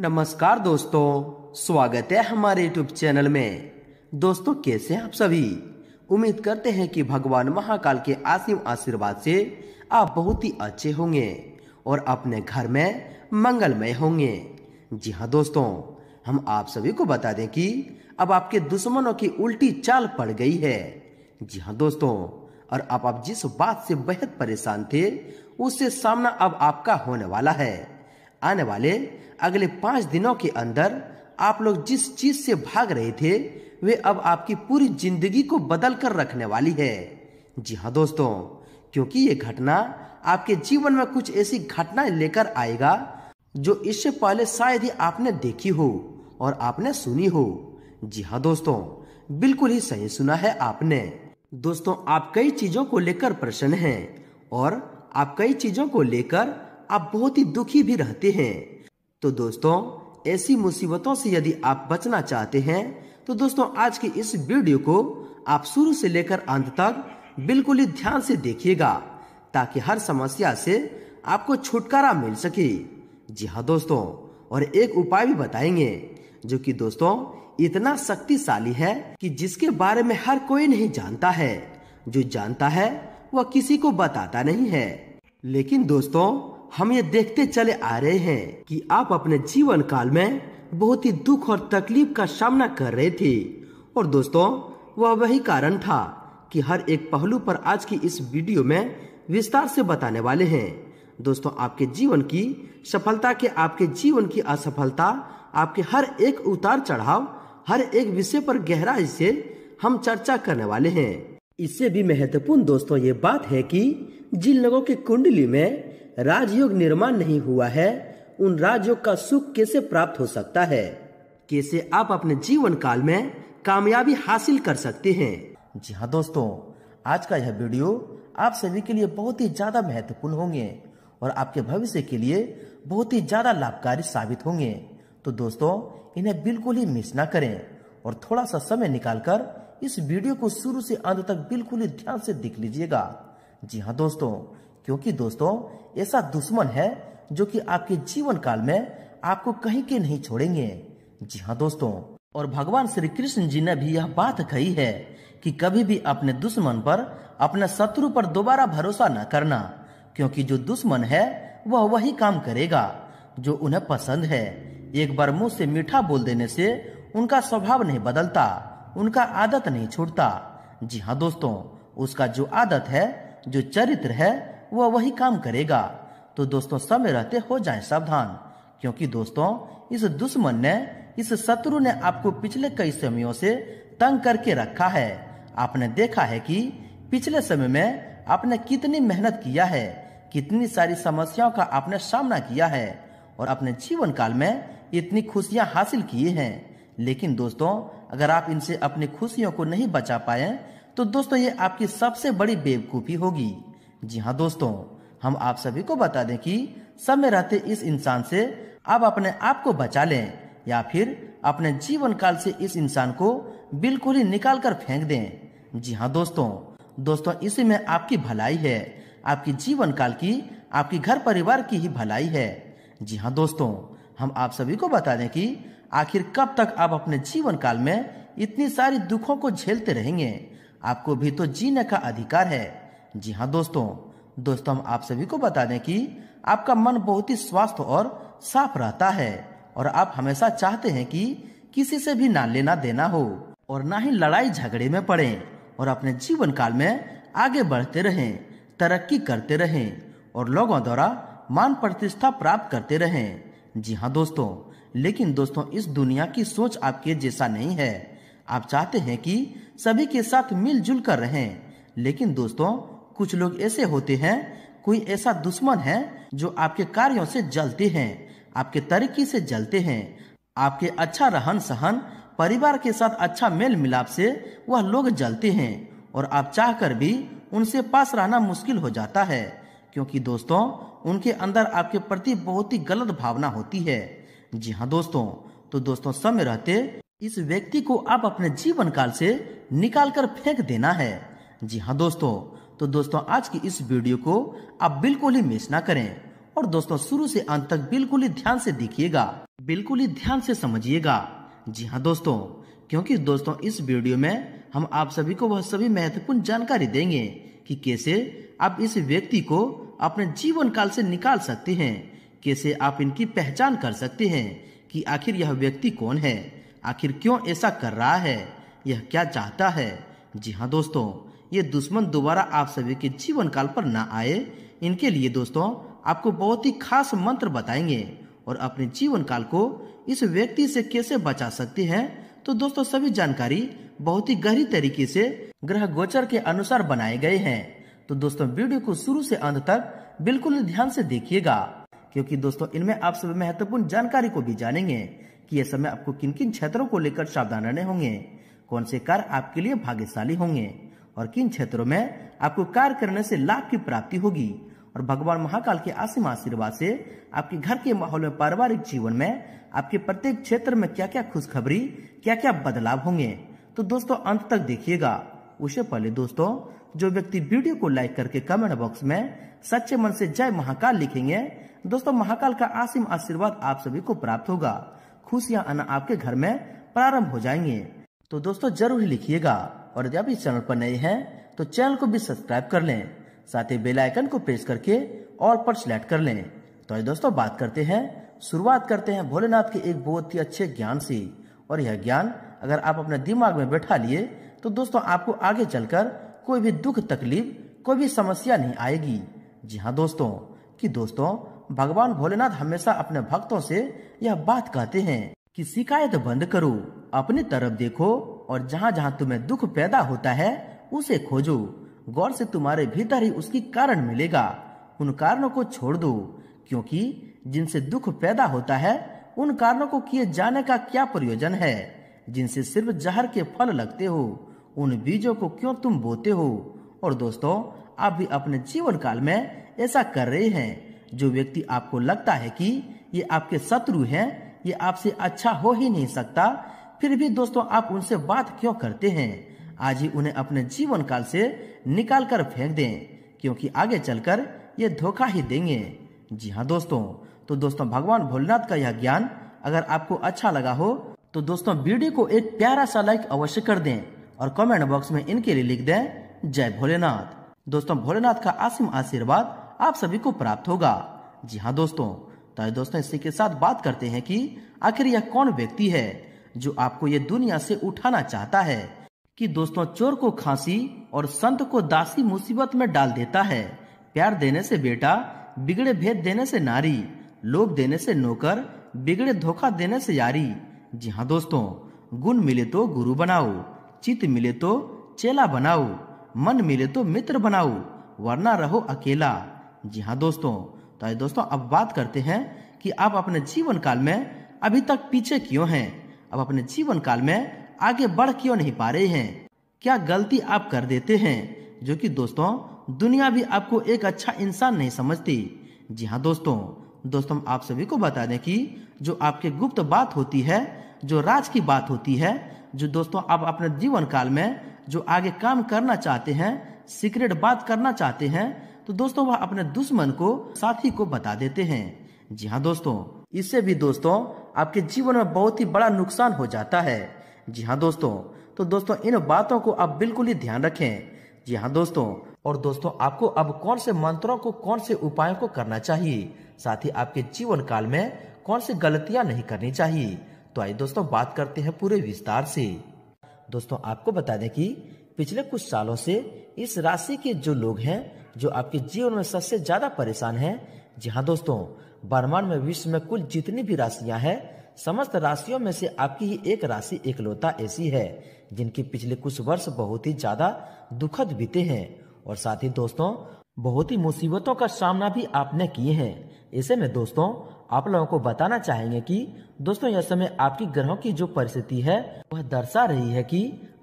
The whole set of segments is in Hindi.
नमस्कार दोस्तों स्वागत है हमारे यूट्यूब चैनल में दोस्तों कैसे आप सभी उम्मीद करते हैं कि भगवान महाकाल के आसिम आशीर्वाद से आप बहुत ही अच्छे होंगे और अपने घर में मंगलमय होंगे जी हाँ दोस्तों हम आप सभी को बता दें कि अब आपके दुश्मनों की उल्टी चाल पड़ गई है जी हाँ दोस्तों और अब आप जिस बात से बेहद परेशान थे उससे सामना अब आपका होने वाला है आने वाले अगले पाँच दिनों के अंदर आप लोग जिस चीज़ से भाग रहे थे वे अब आपकी पूरी जिंदगी को बदल कर रखने वाली है जी हाँ दोस्तों क्योंकि ये घटना आपके जीवन में कुछ ऐसी घटनाएं लेकर आएगा जो इससे पहले शायद ही आपने देखी हो और आपने सुनी हो जी हाँ दोस्तों बिल्कुल ही सही सुना है आपने दोस्तों आप कई चीजों को लेकर प्रसन्न हैं और आप कई चीजों को लेकर आप बहुत ही दुखी भी रहते हैं तो दोस्तों ऐसी मुसीबतों से यदि आप बचना चाहते हैं तो दोस्तों आज की इस वीडियो को आप शुरू से लेकर अंत तक बिल्कुल ही ध्यान से देखिएगा ताकि हर समस्या से आपको छुटकारा मिल सके जी हाँ दोस्तों और एक उपाय भी बताएंगे जो कि दोस्तों इतना शक्तिशाली है कि जिसके बारे में हर कोई नहीं जानता है जो जानता है वह किसी को बताता नहीं है लेकिन दोस्तों हम ये देखते चले आ रहे हैं कि आप अपने जीवन काल में बहुत ही दुख और तकलीफ का सामना कर रहे थे और दोस्तों वह वही कारण था कि हर एक पहलू पर आज की इस वीडियो में विस्तार से बताने वाले हैं दोस्तों आपके जीवन की सफलता के आपके जीवन की असफलता आपके हर एक उतार चढ़ाव हर एक विषय पर गहराई से हम चर्चा करने वाले हैं इससे भी महत्वपूर्ण दोस्तों ये बात है कि जिन लोगों की कुंडली में राजयोग निर्माण नहीं हुआ है उन राजयोग का सुख कैसे प्राप्त हो सकता है कैसे आप अपने जीवन काल में कामयाबी हासिल कर सकते हैं जी हाँ दोस्तों आज का यह वीडियो आप सभी के लिए बहुत ही ज्यादा महत्वपूर्ण होंगे और आपके भविष्य के लिए बहुत ही ज्यादा लाभकारी साबित होंगे तो दोस्तों इन्हें बिल्कुल ही मिस ना करें और थोड़ा सा समय निकालकर इस वीडियो को शुरू से अंत तक बिल्कुल ही ध्यान से देख लीजिएगा जी हाँ दोस्तों क्योंकि दोस्तों ऐसा दुश्मन है जो कि आपके जीवन काल में आपको कहीं के नहीं छोड़ेंगे जी हाँ दोस्तों और भगवान श्री कृष्ण जी ने भी यह बात कही है कि कभी भी अपने दुश्मन पर अपने शत्रु पर दोबारा भरोसा न करना क्योंकि जो दुश्मन है वह वही काम करेगा जो उन्हें पसंद है एक बार मुंह से मीठा बोल देने से उनका स्वभाव नहीं बदलता उनका आदत नहीं छूटता जी हाँ दोस्तों उसका जो आदत है जो चरित्र है वह वही काम करेगा तो दोस्तों समय रहते हो जाएं सावधान क्योंकि दोस्तों इस दुश्मन ने इस शत्रु ने आपको पिछले कई समयों से तंग करके रखा है आपने देखा है कि पिछले समय में आपने कितनी मेहनत किया है कितनी सारी समस्याओं का आपने सामना किया है और अपने जीवन काल में इतनी खुशियां हासिल किए हैं लेकिन दोस्तों अगर आप इनसे अपनी खुशियों को नहीं बचा पाए तो दोस्तों ये आपकी सबसे बड़ी बेवकूफ़ी होगी जी हाँ दोस्तों हम आप सभी को बता दें कि सब में रहते इस इंसान से आप अपने आप को बचा लें या फिर अपने जीवन काल से इस इंसान को बिल्कुल ही निकाल कर फेंक दें जी हाँ दोस्तों दोस्तों इसी में आपकी भलाई है आपकी जीवन काल की आपकी घर परिवार की ही भलाई है जी हाँ दोस्तों हम आप सभी को बता दें कि आखिर कब तक आप अपने जीवन काल में इतनी सारी दुखों को झेलते रहेंगे आपको भी तो जीने का अधिकार है जी हाँ दोस्तों दोस्तों हम आप सभी को बता दें कि आपका मन बहुत ही स्वस्थ और साफ रहता है और आप हमेशा चाहते हैं कि किसी से भी ना लेना देना हो और ना ही लड़ाई झगड़े में पड़े और अपने जीवन काल में आगे बढ़ते रहें तरक्की करते रहें और लोगों द्वारा मान प्रतिष्ठा प्राप्त करते रहें जी हाँ दोस्तों लेकिन दोस्तों इस दुनिया की सोच आपके जैसा नहीं है आप चाहते हैं कि सभी के साथ मिलजुल कर रहें लेकिन दोस्तों कुछ लोग ऐसे होते हैं कोई ऐसा दुश्मन है जो आपके कार्यों से जलते हैं आपके तरीके से जलते हैं आपके अच्छा रहन सहन परिवार के साथ अच्छा मेल मिलाप से वह लोग जलते हैं और आप चाहकर भी उनसे पास रहना मुश्किल हो जाता है क्योंकि दोस्तों उनके अंदर आपके प्रति बहुत ही गलत भावना होती है जी हाँ दोस्तों तो दोस्तों समय रहते इस व्यक्ति को आप अपने जीवन काल से निकाल कर फेंक देना है जी हाँ दोस्तों तो दोस्तों आज की इस वीडियो को आप बिल्कुल ही मिस ना करें और दोस्तों शुरू से अंत तक बिल्कुल ही ध्यान से देखिएगा बिल्कुल ही ध्यान से समझिएगा जी हाँ दोस्तों क्योंकि दोस्तों इस वीडियो में हम आप सभी को वह सभी महत्वपूर्ण जानकारी देंगे कि कैसे आप इस व्यक्ति को अपने जीवन काल से निकाल सकते हैं कैसे आप इनकी पहचान कर सकते हैं कि आखिर यह व्यक्ति कौन है आखिर क्यों ऐसा कर रहा है यह क्या चाहता है जी हाँ दोस्तों ये दुश्मन दोबारा आप सभी के जीवन काल पर ना आए इनके लिए दोस्तों आपको बहुत ही खास मंत्र बताएंगे और अपने जीवन काल को इस व्यक्ति से कैसे बचा सकते हैं तो दोस्तों सभी जानकारी बहुत ही गहरी तरीके से ग्रह गोचर के अनुसार बनाए गए हैं तो दोस्तों वीडियो को शुरू से अंत तक बिल्कुल ध्यान से देखिएगा क्योंकि दोस्तों इनमें आप सभी महत्वपूर्ण जानकारी को भी जानेंगे कि यह समय आपको किन किन क्षेत्रों को लेकर सावधान रहने होंगे कौन से कार्य आपके लिए भाग्यशाली होंगे और किन क्षेत्रों में आपको कार्य करने से लाभ की प्राप्ति होगी और भगवान महाकाल के आसिम आशीर्वाद से आपके घर के माहौल में पारिवारिक जीवन में आपके प्रत्येक क्षेत्र में क्या क्या खुशखबरी क्या क्या बदलाव होंगे तो दोस्तों अंत तक देखिएगा उससे पहले दोस्तों जो व्यक्ति वीडियो को लाइक करके कमेंट बॉक्स में सच्चे मन से जय महाकाल लिखेंगे दोस्तों महाकाल का आसिम आशीर्वाद आप सभी को प्राप्त होगा खुशियां आना आपके घर में प्रारंभ हो जाएंगे तो दोस्तों जरूर लिखिएगा और यदि आप इस चैनल पर नए हैं तो चैनल को भी सब्सक्राइब कर लें साथ ही बेल आइकन को प्रेस करके और पर सिलेक्ट कर लें तो दोस्तों बात करते हैं शुरुआत करते हैं भोलेनाथ के एक बहुत ही अच्छे ज्ञान से और यह ज्ञान अगर आप अपने दिमाग में बैठा लिए तो दोस्तों आपको आगे चलकर कोई भी दुख तकलीफ कोई भी समस्या नहीं आएगी जी हाँ दोस्तों कि दोस्तों भगवान भोलेनाथ हमेशा अपने भक्तों से यह बात कहते हैं कि शिकायत बंद करो अपनी तरफ देखो और जहाँ जहाँ तुम्हें दुख पैदा होता है उसे खोजो गौर से तुम्हारे भीतर ही उसकी कारण मिलेगा उन कारणों को छोड़ दो क्योंकि जिनसे दुख पैदा होता है उन कारणों को किए जाने का क्या प्रयोजन है जिनसे सिर्फ जहर के फल लगते हो उन बीजों को क्यों तुम बोते हो और दोस्तों आप भी अपने जीवन काल में ऐसा कर रहे हैं जो व्यक्ति आपको लगता है कि ये आपके शत्रु हैं ये आपसे अच्छा हो ही नहीं सकता फिर भी दोस्तों आप उनसे बात क्यों करते हैं आज ही उन्हें अपने जीवन काल से निकाल कर फेंक दें क्योंकि आगे चलकर ये धोखा ही देंगे जी हाँ दोस्तों तो दोस्तों भगवान भोलेनाथ का यह ज्ञान अगर आपको अच्छा लगा हो तो दोस्तों वीडियो को एक प्यारा सा लाइक अवश्य कर दें और कमेंट बॉक्स में इनके लिए लिख दें जय भोलेनाथ दोस्तों भोलेनाथ का आसिम आशीर्वाद आप सभी को प्राप्त होगा जी हाँ दोस्तों तो दोस्तों इसी के साथ बात करते हैं कि आखिर यह कौन व्यक्ति है जो आपको ये दुनिया से उठाना चाहता है कि दोस्तों चोर को खांसी और संत को दासी मुसीबत में डाल देता है प्यार देने से बेटा बिगड़े भेद देने से नारी लोभ देने से नौकर बिगड़े धोखा देने से यारी जी हाँ दोस्तों गुण मिले तो गुरु बनाओ चित मिले तो चेला बनाओ मन मिले तो मित्र बनाओ वरना रहो अकेला जी हाँ दोस्तों तो दोस्तों अब बात करते हैं कि आप अपने जीवन काल में अभी तक पीछे क्यों हैं अब अपने जीवन काल में आगे बढ़ क्यों नहीं पा रहे हैं क्या गलती आप कर देते हैं जो कि दोस्तों दुनिया भी आपको एक अच्छा इंसान नहीं समझती जी हाँ दोस्तों दोस्तों आप सभी को बता दें कि जो आपके गुप्त बात होती है जो राज की बात होती है जो दोस्तों आप अपने जीवन काल में जो आगे काम करना चाहते हैं सीक्रेट बात करना चाहते हैं तो दोस्तों वह अपने दुश्मन को साथी को बता देते हैं जी हाँ दोस्तों इससे भी दोस्तों आपके जीवन में बहुत ही बड़ा नुकसान हो जाता है जी हाँ दोस्तों तो दोस्तों इन बातों को आप बिल्कुल ही ध्यान रखें जी हाँ दोस्तों और दोस्तों आपको अब कौन से मंत्रों को कौन से उपायों को करना चाहिए साथ ही आपके जीवन काल में कौन सी गलतियां नहीं करनी चाहिए तो आइए दोस्तों बात करते हैं पूरे विस्तार से दोस्तों आपको बता दें कि पिछले कुछ सालों से इस राशि के जो लोग हैं जो आपके जीवन में सबसे ज्यादा परेशान हैं जी हाँ दोस्तों ब्रह्मांड में विश्व में कुल जितनी भी राशियां हैं समस्त राशियों में से आपकी ही एक राशि एकलौता ऐसी है जिनकी पिछले कुछ वर्ष बहुत ही ज्यादा दुखद बीते हैं और साथ ही दोस्तों बहुत ही मुसीबतों का सामना भी आपने किए हैं ऐसे में दोस्तों आप लोगों को बताना चाहेंगे कि दोस्तों यह समय आपकी ग्रहों की जो परिस्थिति है वह दर्शा रही है कि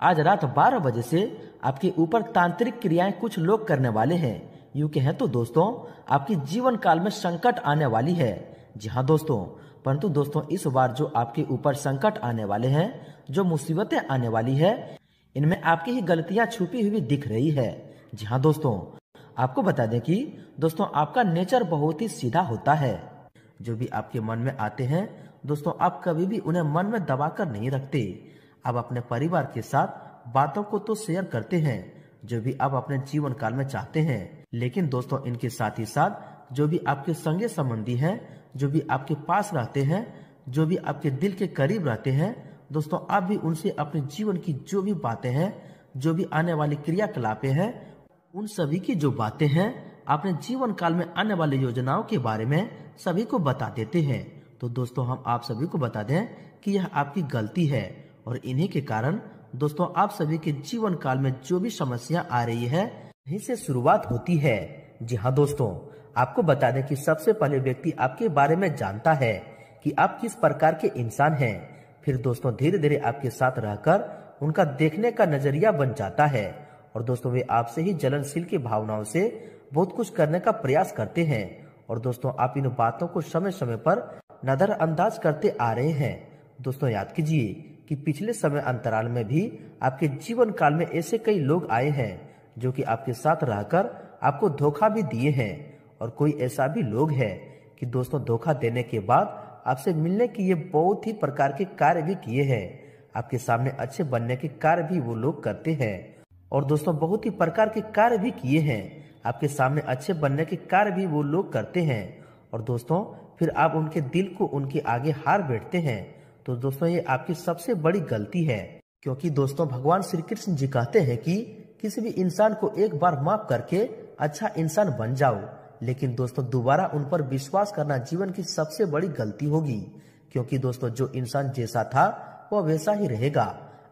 आज रात 12 बजे से आपके ऊपर तांत्रिक क्रियाएं कुछ लोग करने वाले हैं के कहें तो दोस्तों आपकी जीवन काल में संकट आने वाली है जी हाँ दोस्तों परंतु दोस्तों इस बार जो आपके ऊपर संकट आने वाले हैं जो मुसीबतें आने वाली है इनमें आपकी ही गलतियां छुपी हुई दिख रही है जी हाँ दोस्तों आपको बता दें कि दोस्तों आपका नेचर बहुत ही सीधा होता है जो भी आपके मन में आते हैं दोस्तों आप कभी भी उन्हें मन में दबा कर नहीं रखते आप अपने परिवार के साथ बातों को तो शेयर करते हैं जो भी आप अपने जीवन काल में चाहते हैं लेकिन दोस्तों इनके साथ ही साथ जो भी आपके संगे संबंधी हैं जो भी आपके पास रहते हैं जो भी आपके दिल के करीब रहते हैं दोस्तों आप भी उनसे अपने जीवन की जो भी बातें हैं जो भी आने वाली क्रियाकलापे हैं उन सभी की जो बातें हैं अपने जीवन काल में आने वाली योजनाओं के बारे में सभी को बता देते हैं तो दोस्तों हम आप सभी को बता दें कि यह आपकी गलती है और इन्हीं के कारण दोस्तों आप सभी के जीवन काल में जो भी समस्या आ रही है यहीं से शुरुआत होती है जी हाँ दोस्तों आपको बता दें कि सबसे पहले व्यक्ति आपके बारे में जानता है कि आप किस प्रकार के इंसान हैं फिर दोस्तों धीरे धीरे आपके साथ रहकर उनका देखने का नजरिया बन जाता है और दोस्तों वे आपसे ही जलनशील की भावनाओं से बहुत कुछ करने का प्रयास करते हैं और दोस्तों आप इन बातों को समय समय पर नजरअंदाज करते आ रहे हैं दोस्तों याद कीजिए कि पिछले समय अंतराल में भी आपके जीवन काल में ऐसे कई लोग आए हैं जो कि आपके साथ रहकर आपको धोखा भी दिए हैं और कोई ऐसा भी लोग है कि दोस्तों धोखा देने के बाद आपसे मिलने की ये बहुत ही प्रकार के कार्य भी किए हैं आपके सामने अच्छे बनने के कार्य भी वो लोग करते हैं और दोस्तों बहुत ही प्रकार के कार्य भी किए हैं आपके सामने अच्छे बनने के कार्य भी वो लोग करते हैं और दोस्तों फिर आप उनके दिल को उनके आगे हार बैठते हैं तो दोस्तों ये आपकी सबसे बड़ी गलती है क्योंकि दोस्तों भगवान श्री कृष्ण जी कहते हैं कि किसी भी इंसान को एक बार माफ करके अच्छा इंसान बन जाओ लेकिन दोस्तों दोबारा उन पर विश्वास करना जीवन की सबसे बड़ी गलती होगी क्योंकि दोस्तों जो इंसान जैसा था वह वैसा ही रहेगा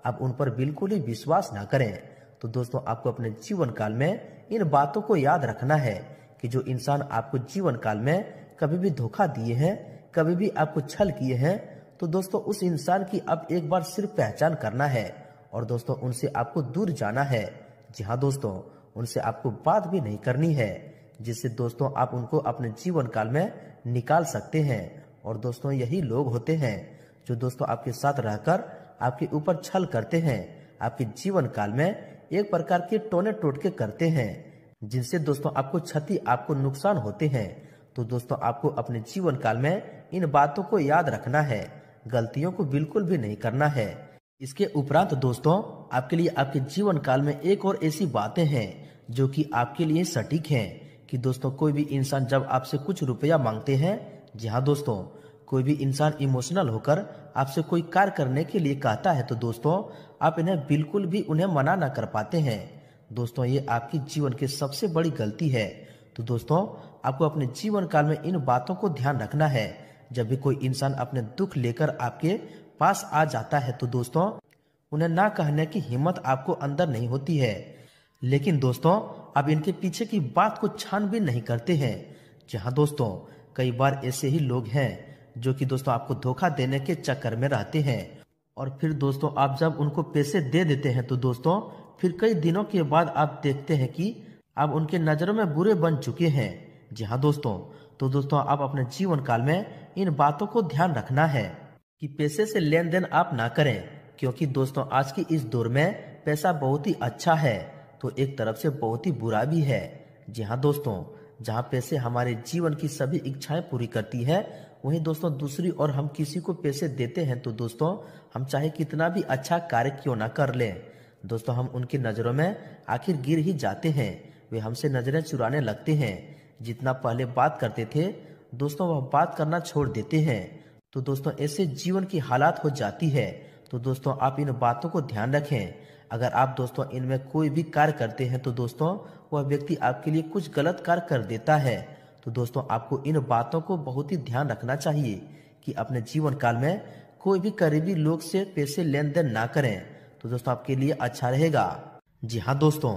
अब उन पर बिल्कुल ही विश्वास ना करें तो दोस्तों आपको अपने जीवन काल में इन बातों को याद रखना है कि जो इंसान आपको जीवन काल में कभी भी धोखा दिए हैं कभी भी आपको छल किए हैं तो दोस्तों उस इंसान की अब एक बार सिर्फ पहचान करना है और दोस्तों उनसे आपको दूर जाना है जी हाँ दोस्तों उनसे आपको बात भी नहीं करनी है जिससे दोस्तों आप उनको अपने जीवन काल में निकाल सकते हैं और दोस्तों यही लोग होते हैं जो दोस्तों आपके साथ रहकर आपके ऊपर छल करते हैं आपके जीवन काल में एक प्रकार के टोने टोटके करते हैं जिनसे दोस्तों आपको क्षति आपको नुकसान होते हैं तो दोस्तों आपको अपने जीवन काल में इन बातों को याद रखना है गलतियों को बिल्कुल भी नहीं करना है इसके उपरांत दोस्तों आपके लिए आपके जीवन काल में एक और ऐसी बातें हैं जो कि आपके लिए सटीक हैं कि दोस्तों कोई भी इंसान जब आपसे कुछ रुपया मांगते हैं जी हाँ दोस्तों कोई भी इंसान इमोशनल होकर आपसे कोई कार्य करने के लिए कहता है तो दोस्तों आप इन्हें बिल्कुल भी उन्हें मना ना कर पाते हैं दोस्तों ये आपकी जीवन की सबसे बड़ी गलती है तो दोस्तों आपको अपने जीवन काल में इन बातों को ध्यान रखना है जब भी कोई इंसान अपने दुख लेकर आपके पास आ जाता है तो दोस्तों उन्हें ना कहने की हिम्मत आपको अंदर नहीं होती है लेकिन दोस्तों अब इनके पीछे की बात को छान भी नहीं करते हैं जहाँ दोस्तों कई बार ऐसे ही लोग हैं जो कि दोस्तों आपको धोखा देने के चक्कर में रहते हैं और फिर दोस्तों आप जब उनको पैसे दे देते हैं तो दोस्तों फिर कई दिनों के बाद आप देखते हैं कि आप उनके नज़रों में बुरे बन चुके हैं जी हाँ दोस्तों तो दोस्तों आप अपने जीवन काल में इन बातों को ध्यान रखना है कि पैसे से लेन देन आप ना करें क्योंकि दोस्तों आज की इस दौर में पैसा बहुत ही अच्छा है तो एक तरफ से बहुत ही बुरा भी है जी हाँ दोस्तों जहाँ पैसे हमारे जीवन की सभी इच्छाएं पूरी करती है वहीं दोस्तों दूसरी ओर हम किसी को पैसे देते हैं तो दोस्तों हम चाहे कितना भी अच्छा कार्य क्यों ना कर लें दोस्तों हम उनकी नज़रों में आखिर गिर ही जाते हैं वे हमसे नज़रें चुराने लगते हैं जितना पहले बात करते थे दोस्तों वह बात करना छोड़ देते हैं तो दोस्तों ऐसे जीवन की हालात हो जाती है तो दोस्तों आप इन बातों को ध्यान रखें अगर आप दोस्तों इनमें कोई भी कार्य करते हैं तो दोस्तों वह व्यक्ति आपके लिए कुछ गलत कार्य कर देता है तो दोस्तों आपको इन बातों को बहुत ही ध्यान रखना चाहिए कि अपने जीवन काल में कोई भी करीबी लोग से पैसे लेन देन ना करें तो दोस्तों आपके लिए अच्छा रहेगा जी हाँ दोस्तों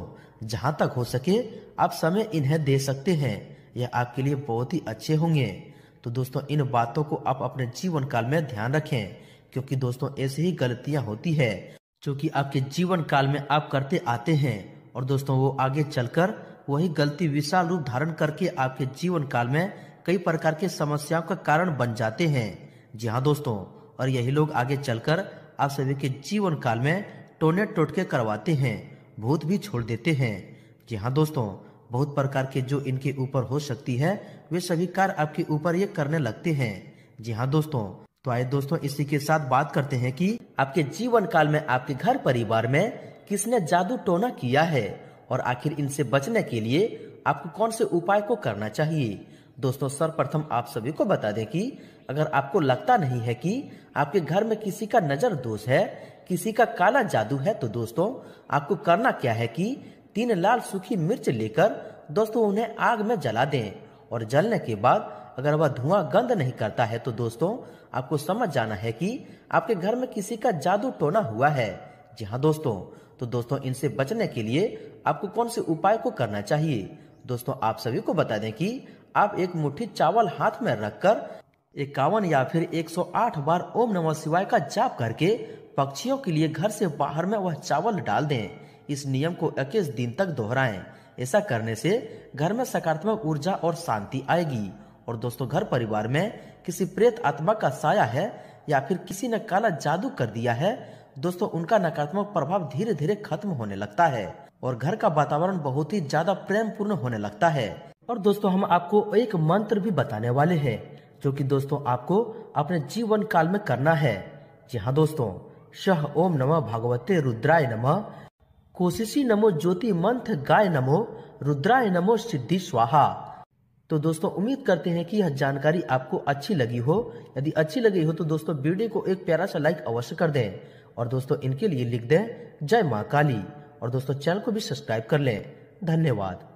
जहाँ तक हो सके आप समय इन्हें दे सकते हैं यह आपके लिए बहुत ही अच्छे होंगे तो दोस्तों इन बातों को आप अपने जीवन काल में ध्यान रखें क्योंकि दोस्तों ऐसी ही गलतियां होती है जो कि आपके जीवन काल में आप करते आते हैं और दोस्तों वो आगे चलकर वही गलती विशाल रूप धारण करके आपके जीवन काल में कई प्रकार के समस्याओं का कारण बन जाते हैं जी हाँ दोस्तों और यही लोग आगे चलकर आप सभी के जीवन काल में टोने टोटके करवाते हैं भूत भी छोड़ देते हैं जी हाँ दोस्तों बहुत प्रकार के जो इनके ऊपर हो सकती है वे सभी कार्य आपके ऊपर ये करने लगते हैं जी हाँ दोस्तों तो आए दोस्तों इसी के साथ बात करते हैं कि आपके जीवन काल में आपके घर परिवार में किसने जादू टोना किया है और आखिर इनसे बचने के लिए आपको कौन से उपाय को करना चाहिए दोस्तों सर्वप्रथम आप सभी को बता दें कि अगर आपको लगता नहीं है कि आपके घर में किसी का नजर दोष है किसी का काला जादू है तो दोस्तों आपको करना क्या है कि तीन लाल सूखी मिर्च लेकर दोस्तों उन्हें आग में जला दें और जलने के बाद अगर वह धुआं गंद नहीं करता है तो दोस्तों आपको समझ जाना है कि आपके घर में किसी का जादू टोना हुआ है जी हाँ दोस्तों तो दोस्तों इनसे बचने के लिए आपको कौन से उपाय को करना चाहिए दोस्तों आप सभी को बता दें कि आप एक मुट्ठी चावल हाथ में रखकर इक्यावन या फिर 108 बार ओम नमः शिवाय का जाप करके पक्षियों के लिए घर से बाहर में वह चावल डाल दें इस नियम को इक्कीस दिन तक दोहराएं ऐसा करने से घर में सकारात्मक ऊर्जा और शांति आएगी और दोस्तों घर परिवार में किसी प्रेत आत्मा का साया है या फिर किसी ने काला जादू कर दिया है दोस्तों उनका नकारात्मक प्रभाव धीरे धीरे खत्म होने लगता है और घर का वातावरण बहुत ही ज्यादा प्रेम पूर्ण होने लगता है और दोस्तों हम आपको एक मंत्र भी बताने वाले हैं जो कि दोस्तों आपको अपने जीवन काल में करना है जी हाँ दोस्तों शह ओम नमः भगवते रुद्राय नमः कोशिशी नमो ज्योति मंथ गाय नमो रुद्राय नमो सिद्धि स्वाहा तो दोस्तों उम्मीद करते हैं कि यह जानकारी आपको अच्छी लगी हो यदि अच्छी लगी हो तो दोस्तों वीडियो को एक प्यारा सा लाइक अवश्य कर दें और दोस्तों इनके लिए लिख दें जय माँ काली और दोस्तों चैनल को भी सब्सक्राइब कर लें धन्यवाद